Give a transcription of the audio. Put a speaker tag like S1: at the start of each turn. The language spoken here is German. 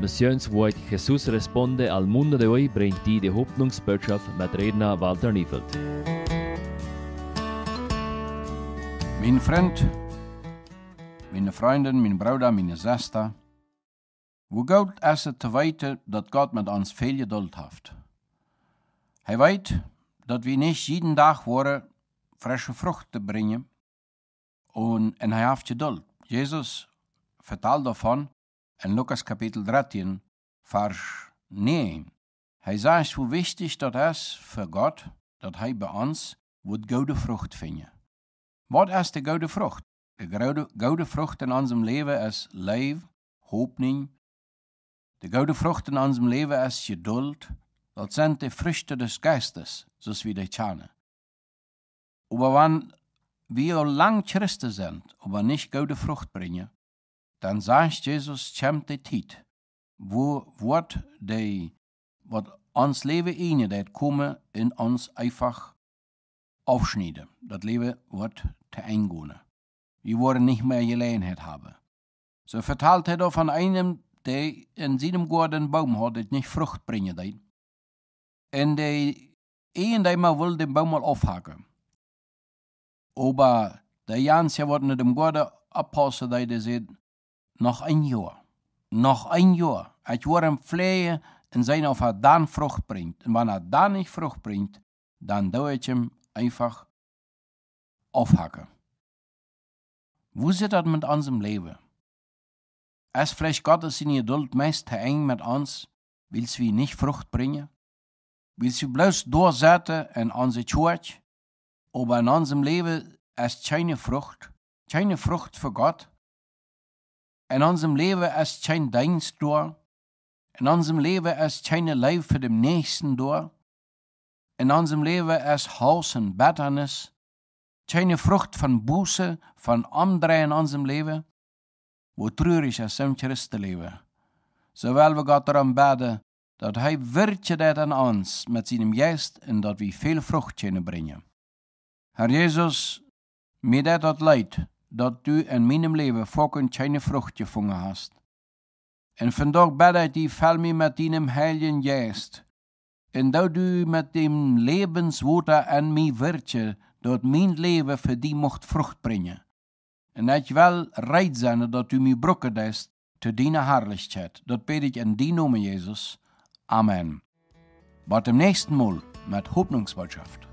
S1: Missions Jesus Jesús Responde al Mundo de hoy bringt die die Hoffnungsbotschaft mit Redner Walter Niefeld. Mein Freund, meine Freundin, meine Bruder, meine Schwester, wo Gott es te weiten, dass Gott mit uns viel Geduld hat. Er weiß, dass wir nicht jeden Tag wollen, frische Früchte bringen, und, und er hat Geduld. Jesus vertelt davon, in Lukas kapitel 13, vers 9. Hij zegt hoe wichtig dat is voor God dat hij bij ons wordt gouden vrucht vinden. Wat is de gouden vrucht? De gouden, gouden vrucht in ons leven is leven, hoopning. De gouden vrucht in ons leven is geduld. Dat zijn de vruchten des geestes, zoals we die kennen. Aber wenn wir lang Christen sind, aber nicht gute Frucht bringen, dann zegt Jesus, komt de tijd, wo wordt de, wat ons leven ene, dat komen in ons einfach afsnijden. Dat leven wordt te eingonen. Wir worden niet meer Gelegenheit hebben. Zo vertelt hij van einem, die in seinem Garten Baum had dat niet Frucht bringe deed. En die een die maar wil den Baum mal afhaken. Aber der Jans, wordt naar de im Garten dat hij sieht, noch ein Jahr. Noch ein Jahr. Het wordt hem vleien und zijn of er dann Frucht bringt. Und wenn er dann nicht Frucht bringt, dann dauert ihm einfach aufhacken. Wo sieht das mit unserem Leben? Es vielleicht Gottes in Geduld meist te eng mit uns, will sie nicht Frucht bringen, will sie bloß durchsetzen in unsere Church, aber in unserem Leben ist keine Frucht, keine Frucht für Gott. In unserem Leben ist kein Dienst da. In unserem Leben ist keine Liebe für den Nächsten da. In unserem Leben ist Haus und Betternis. Keine Frucht von Buße, von Umdrehen in unserem Leben. Wo traurig ist im Christenleben. So wir Gott darum beten, dass er wirke das an uns mit seinem Geist und dass wir viel Frucht bringen. Herr Jesus, mir das leid. dat du in meinem Leben fucking keine Frucht gefunden hast. En vandaag bid ik die val mij met dinem heiligen geest. En dat u met dem levenswater en mij wirtje, dat mijn leven voor die mocht vrucht brengen. En dat je wel rijk zijn dat u mij brokken deist, te dienen haarlijkheid. Dat bid ik in die noemen, Jezus. Amen. Wat de nächsten Mol met Hoffnungsbotschaft.